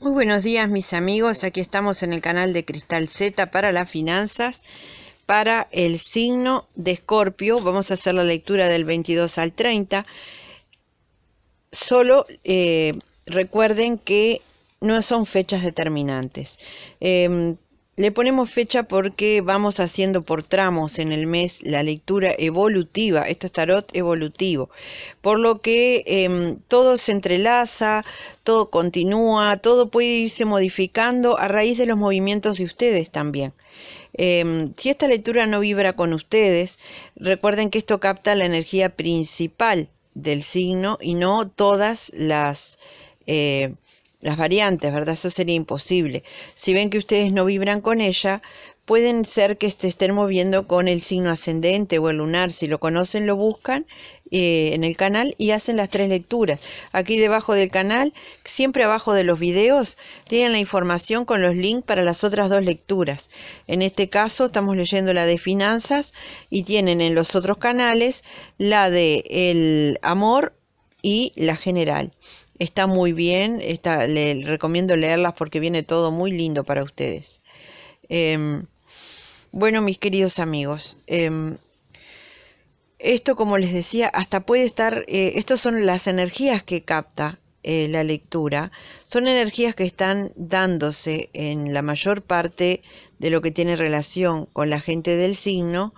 Muy buenos días mis amigos, aquí estamos en el canal de Cristal Z para las finanzas, para el signo de Escorpio, vamos a hacer la lectura del 22 al 30, solo eh, recuerden que no son fechas determinantes. Em, le ponemos fecha porque vamos haciendo por tramos en el mes la lectura evolutiva, esto es tarot evolutivo, por lo que em, todo se entrelaza, todo continúa, todo puede irse modificando a raíz de los movimientos de ustedes también. Em, si esta lectura no vibra con ustedes, recuerden que esto capta la energía principal del signo y no todas las... Eh, las variantes, ¿verdad? Eso sería imposible. Si ven que ustedes no vibran con ella, pueden ser que se estén moviendo con el signo ascendente o el lunar. Si lo conocen, lo buscan eh, en el canal y hacen las tres lecturas. Aquí debajo del canal, siempre abajo de los videos, tienen la información con los links para las otras dos lecturas. En este caso, estamos leyendo la de finanzas y tienen en los otros canales la de el amor y la general. Está muy bien, está, le, recomiendo leerlas porque viene todo muy lindo para ustedes. Em, bueno, mis queridos amigos, em, esto como les decía, hasta puede estar, eh, estas son las energías que capta eh, la lectura, son energías que están dándose en la mayor parte de lo que tiene relación con la gente del signo,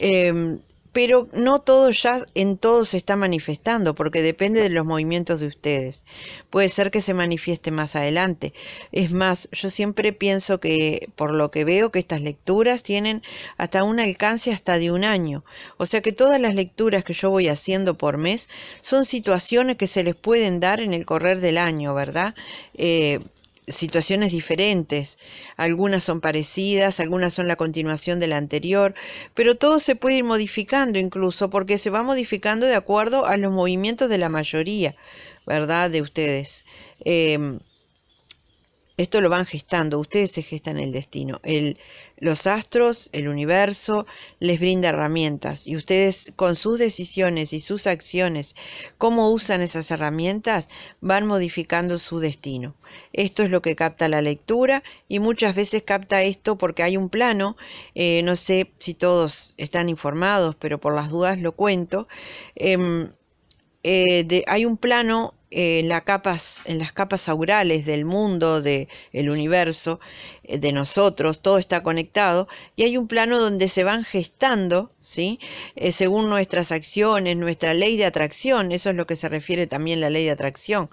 em, pero no todo ya en todo se está manifestando, porque depende de los movimientos de ustedes. Puede ser que se manifieste más adelante. Es más, yo siempre pienso que, por lo que veo, que estas lecturas tienen hasta un alcance hasta de un año. O sea que todas las lecturas que yo voy haciendo por mes son situaciones que se les pueden dar en el correr del año, ¿verdad? Eh, situaciones diferentes. Algunas son parecidas, algunas son la continuación de la anterior, pero todo se puede ir modificando incluso porque se va modificando de acuerdo a los movimientos de la mayoría, ¿verdad? De ustedes. Em, esto lo van gestando, ustedes se gestan el destino. El, los astros, el universo, les brinda herramientas y ustedes con sus decisiones y sus acciones, cómo usan esas herramientas, van modificando su destino. Esto es lo que capta la lectura y muchas veces capta esto porque hay un plano, eh, no sé si todos están informados, pero por las dudas lo cuento. Em, eh, hay un plano capas, en las capas aurales del mundo, del universo, eh, de nosotros, todo está conectado y hay un plano donde se van gestando, ¿sí? Eh, según nuestras acciones, nuestra ley de atracción, eso es lo que se refiere también la ley de atracción,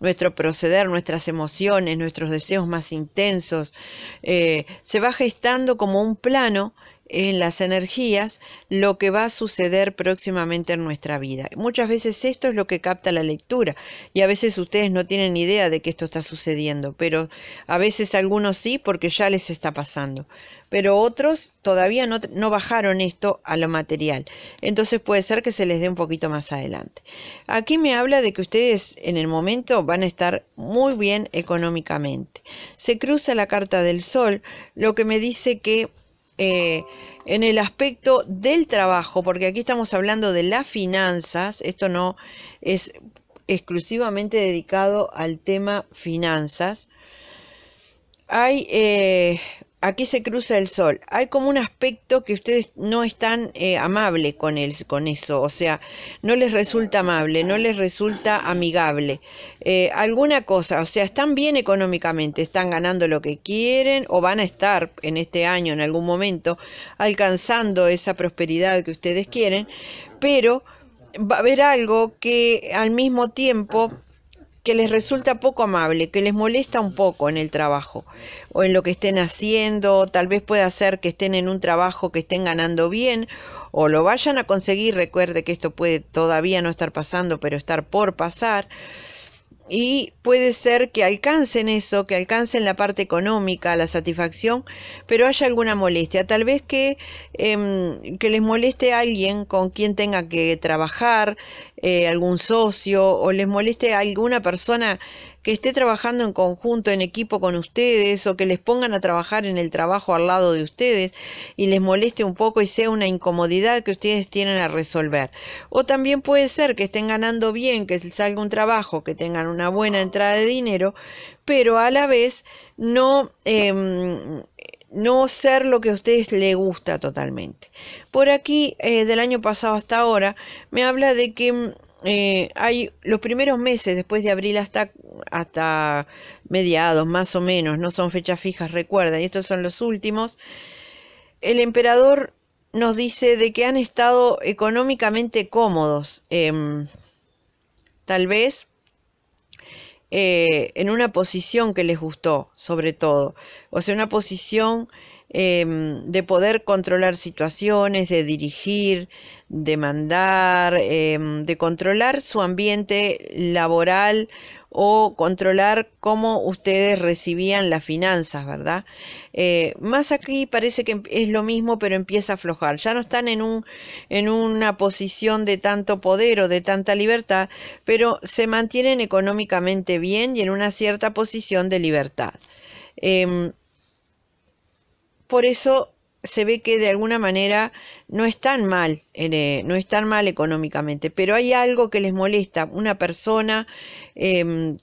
nuestro proceder, nuestras emociones, nuestros deseos más intensos, eh, se va gestando como un plano en las energías lo que va a suceder próximamente en nuestra vida. Muchas veces esto es lo que capta la lectura y a veces ustedes no tienen idea de que esto está sucediendo, pero a veces algunos sí porque ya les está pasando, pero otros todavía no, bajaron esto a lo material, entonces puede ser que se les dé un poquito más adelante. Aquí me habla de que ustedes en el momento van a estar muy bien económicamente. Se cruza la carta del sol, lo que me dice que eh, en el aspecto del trabajo, porque aquí estamos hablando de las finanzas, esto no es exclusivamente dedicado al tema finanzas, hay eh, aquí se cruza el sol. Hay como un aspecto que ustedes no están eh, amables con, el, con eso, o sea, no les resulta amable, no les resulta amigable. Eh, alguna cosa, o sea, están bien económicamente, están ganando lo que quieren o van a estar en este año, en algún momento, alcanzando esa prosperidad que ustedes quieren, pero va a haber algo que al mismo tiempo que les resulta poco amable, que les molesta un poco en el trabajo o en lo que estén haciendo, tal vez pueda ser que estén en un trabajo que estén ganando bien o lo vayan a conseguir, recuerde que esto puede todavía no estar pasando, pero estar por pasar y puede ser que alcancen eso, que alcancen la parte económica, la satisfacción, pero haya alguna molestia. Tal vez que, em, que les moleste a alguien con quien tenga que trabajar, eh, algún socio, o les moleste a alguna persona que esté trabajando en conjunto, en equipo con ustedes o que les pongan a trabajar en el trabajo al lado de ustedes y les moleste un poco y sea una incomodidad que ustedes tienen a resolver. O también puede ser que estén ganando bien, que salga un trabajo, que tengan una buena entrada de dinero, pero a la vez no... Em, no ser lo que a ustedes les gusta totalmente. Por aquí, eh, del año pasado hasta ahora, me habla de que mm, eh, hay los primeros meses después de abril hasta, hasta mediados, más o menos, no son fechas fijas, recuerda, y estos son los últimos, el emperador nos dice de que han estado económicamente cómodos, em, tal vez eh, en una posición que les gustó, sobre todo, o sea, una posición Em, de poder controlar situaciones, de dirigir, de mandar, em, de controlar su ambiente laboral o controlar cómo ustedes recibían las finanzas, ¿verdad? Eh, más aquí parece que es lo mismo, pero empieza a aflojar. Ya no están en, un, en una posición de tanto poder o de tanta libertad, pero se mantienen económicamente bien y en una cierta posición de libertad. Em, por eso se ve que de alguna manera no están mal, eh, no están mal económicamente, pero hay algo que les molesta, una persona, em,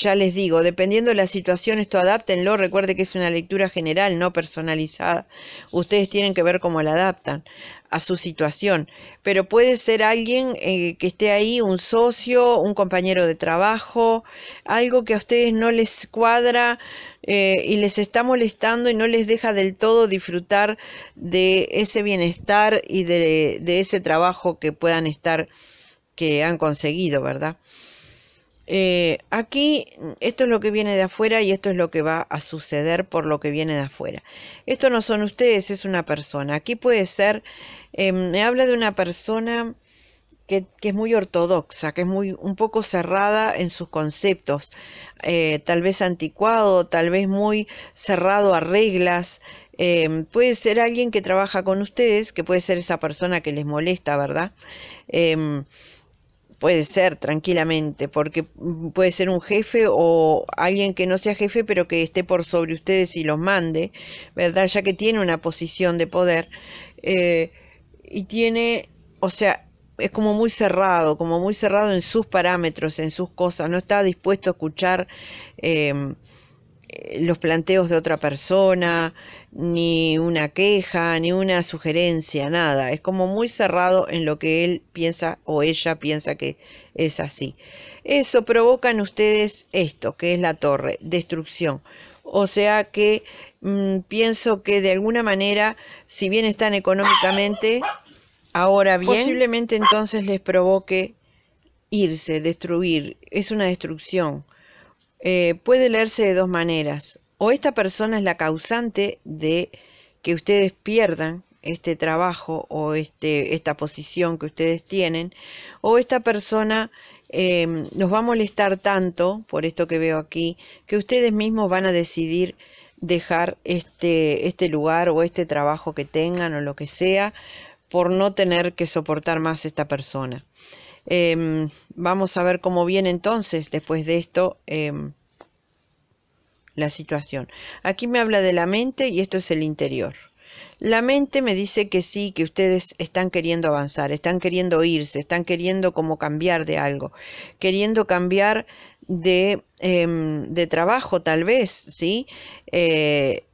ya les digo, dependiendo de la situación, esto adaptenlo, recuerde que es una lectura general, no personalizada, ustedes tienen que ver cómo la adaptan a su situación, pero puede ser alguien eh, que esté ahí, un socio, un compañero de trabajo, algo que a ustedes no les cuadra, eh, y les está molestando y no les deja del todo disfrutar de ese bienestar y de, ese trabajo que puedan estar, que han conseguido, ¿verdad? Eh, aquí esto es lo que viene de afuera y esto es lo que va a suceder por lo que viene de afuera. Esto no son ustedes, es una persona. Aquí puede ser, eh, me habla de una persona que, es muy ortodoxa, que es muy un poco cerrada en sus conceptos, eh, tal vez anticuado, tal vez muy cerrado a reglas. Em, puede ser alguien que trabaja con ustedes, que puede ser esa persona que les molesta, ¿verdad? Em, puede ser tranquilamente, porque puede ser un jefe o alguien que no sea jefe, pero que esté por sobre ustedes y los mande, ¿verdad? Ya que tiene una posición de poder eh, y tiene, o sea, es como muy cerrado, como muy cerrado en sus parámetros, en sus cosas, no está dispuesto a escuchar em, eh, los planteos de otra persona, ni una queja, ni una sugerencia, nada. Es como muy cerrado en lo que él piensa o ella piensa que es así. Eso provocan ustedes esto, que es la torre, destrucción. O sea que mm, pienso que de alguna manera, si bien están económicamente, Ahora bien, posiblemente entonces les provoque irse, destruir, es una destrucción. Eh, puede leerse de dos maneras. O esta persona es la causante de que ustedes pierdan este trabajo o este, esta posición que ustedes tienen, o esta persona nos eh, va a molestar tanto, por esto que veo aquí, que ustedes mismos van a decidir dejar este, este lugar o este trabajo que tengan o lo que sea, por no tener que soportar más esta persona. Em, vamos a ver cómo viene entonces después de esto em, la situación. Aquí me habla de la mente y esto es el interior. La mente me dice que sí, que ustedes están queriendo avanzar, están queriendo irse, están queriendo como cambiar de algo, queriendo cambiar de em, trabajo tal vez, ¿sí? Eh,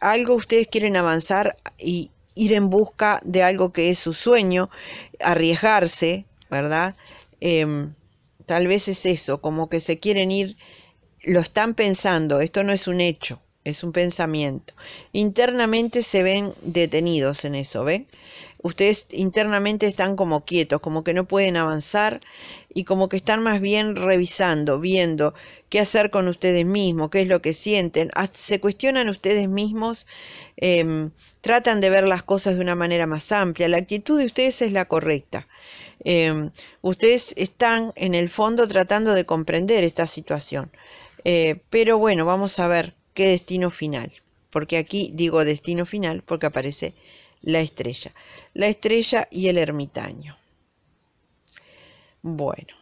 algo ustedes quieren avanzar y, ir en busca de algo que es su sueño, arriesgarse, ¿verdad? Em, tal vez es eso, como que se quieren ir, lo están pensando, esto no es un hecho, es un pensamiento. Internamente se ven detenidos en eso, ¿ven? ustedes internamente están como quietos, como que no pueden avanzar y como que están más bien revisando, viendo qué hacer con ustedes mismos, qué es lo que sienten, ah, se cuestionan ustedes mismos, em, tratan de ver las cosas de una manera más amplia, la actitud de ustedes es la correcta. Em, ustedes están en el fondo tratando de comprender esta situación, eh, pero bueno, vamos a ver qué destino final, porque aquí digo destino final porque aparece la estrella. La estrella y el ermitaño. Bueno,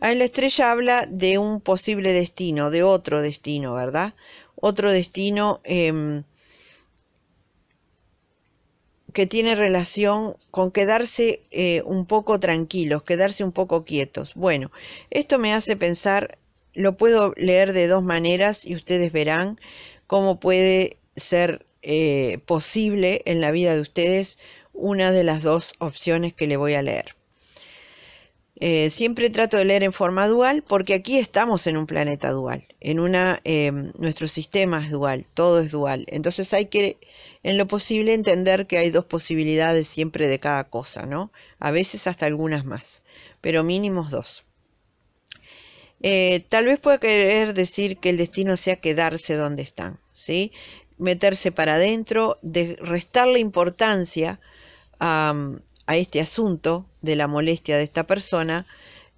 la estrella habla de un posible destino, de otro destino, ¿verdad? Otro destino em, que tiene relación con quedarse eh, un poco tranquilos, quedarse un poco quietos. Bueno, esto me hace pensar, lo puedo leer de dos maneras y ustedes verán cómo puede ser eh, posible en la vida de ustedes una de las dos opciones que le voy a leer. Eh, siempre trato de leer en forma dual porque aquí estamos en un planeta dual, en una, eh, nuestro sistema es dual, todo es dual. Entonces hay que, en lo posible, entender que hay dos posibilidades siempre de cada cosa, ¿no? A veces hasta algunas más, pero mínimos dos. tal vez pueda querer decir que el destino sea quedarse donde están, ¿sí? meterse para adentro, de restarle importancia a, este asunto de la molestia de esta persona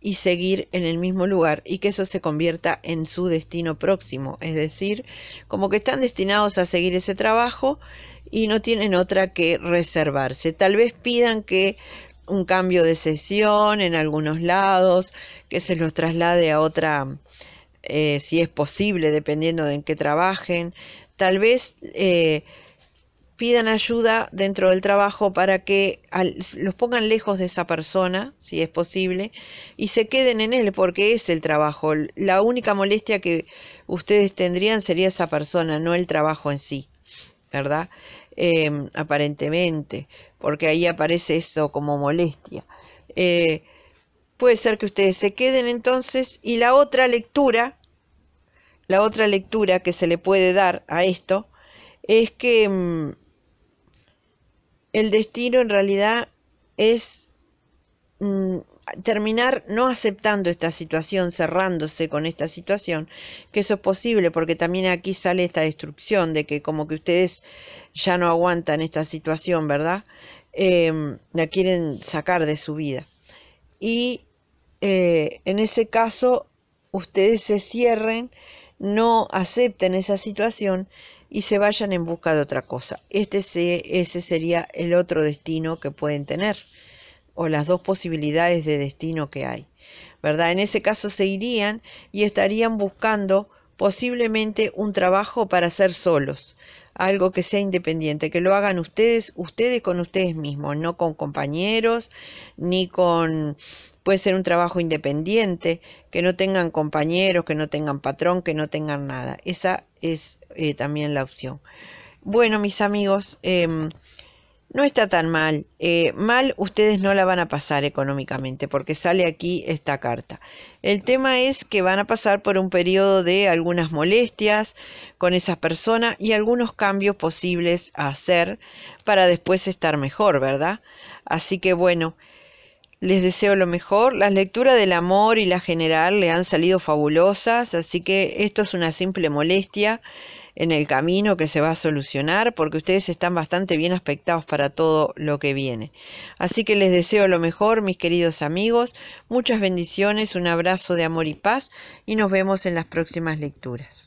y seguir en el mismo lugar y que eso se convierta en su destino próximo. Es decir, como que están destinados a seguir ese trabajo y no tienen otra que reservarse. Tal vez pidan que un cambio de sesión en algunos lados, que se los traslade a otra, eh, si es posible, dependiendo de en qué trabajen tal vez eh, pidan ayuda dentro del trabajo para que los pongan lejos de esa persona, si es posible, y se queden en él, porque es el trabajo. La única molestia que ustedes tendrían sería esa persona, no el trabajo en sí, ¿verdad? Em, aparentemente, porque ahí aparece eso como molestia. Eh, puede ser que ustedes se queden entonces y la otra lectura la otra lectura que se le puede dar a esto es que mm, el destino en realidad es mm, terminar no aceptando esta situación, cerrándose con esta situación, que eso es posible porque también aquí sale esta destrucción de que como que ustedes ya no aguantan esta situación, ¿verdad? Em, la quieren sacar de su vida. Y eh, en ese caso, ustedes se cierren no acepten esa situación y se vayan en busca de otra cosa. Este ese sería el otro destino que pueden tener o las dos posibilidades de destino que hay. ¿Verdad? En ese caso se irían y estarían buscando posiblemente un trabajo para ser solos, algo que sea independiente, que lo hagan ustedes, ustedes con ustedes mismos, no con compañeros, ni con Puede ser un trabajo independiente, que no tengan compañeros, que no tengan patrón, que no tengan nada. Esa es eh, también la opción. Bueno, mis amigos, em, no está tan mal. Eh, mal ustedes no la van a pasar económicamente porque sale aquí esta carta. El tema es que van a pasar por un periodo de algunas molestias con esas personas y algunos cambios posibles a hacer para después estar mejor, ¿verdad? Así que bueno. Les deseo lo mejor. Las lecturas del amor y la general le han salido fabulosas, así que esto es una simple molestia en el camino que se va a solucionar porque ustedes están bastante bien aspectados para todo lo que viene. Así que les deseo lo mejor, mis queridos amigos, muchas bendiciones, un abrazo de amor y paz y nos vemos en las próximas lecturas.